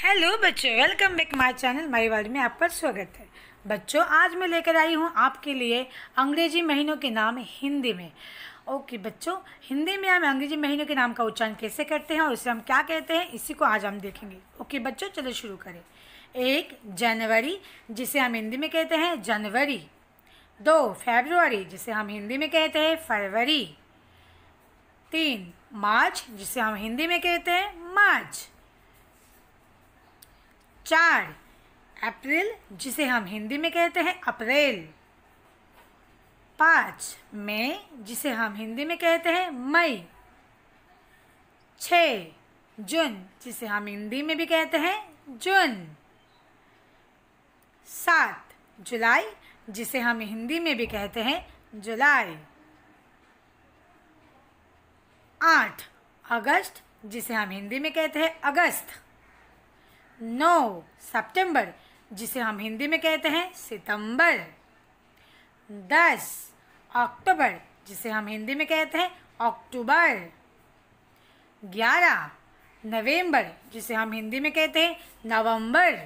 hello बच्चों welcome back my channel world में आपका स्वागत है बच्चों आज मैं लेकर आई हूँ आपके लिए अंग्रेजी महीनों के नाम हिंदी में ओके बच्चों हिंदी में हम अंग्रेजी महीनों के नाम का उच्चारण कैसे करते हैं और उसे हम क्या कहते हैं इसी को आज हम देखेंगे ओके बच्चों चलो शुरू करें एक जनवरी जिसे हम हिंदी में कहते हैं जनवरी दो फेबरवरी जिसे हम हिंदी में कहते हैं फरवरी तीन मार्च जिसे हम हिंदी में कहते हैं मार्च चार अप्रैल जिसे हम हिंदी में कहते हैं अप्रैल पाँच मई जिसे हम हिंदी में कहते हैं मई छ जून जिसे हम हिंदी में भी कहते हैं जून सात जुलाई जिसे हम हिंदी में भी कहते हैं जुलाई आठ अगस्त जिसे हम हिंदी में कहते हैं अगस्त नौ सितंबर जिसे हम हिंदी में कहते हैं सितंबर दस अक्टूबर जिसे हम हिंदी में कहते हैं अक्टूबर ग्यारह नवंबर जिसे हम हिंदी में कहते हैं नवंबर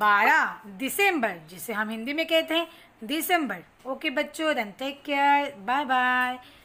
बारह दिसंबर जिसे हम हिंदी में कहते हैं दिसंबर ओके बच्चों then take care bye bye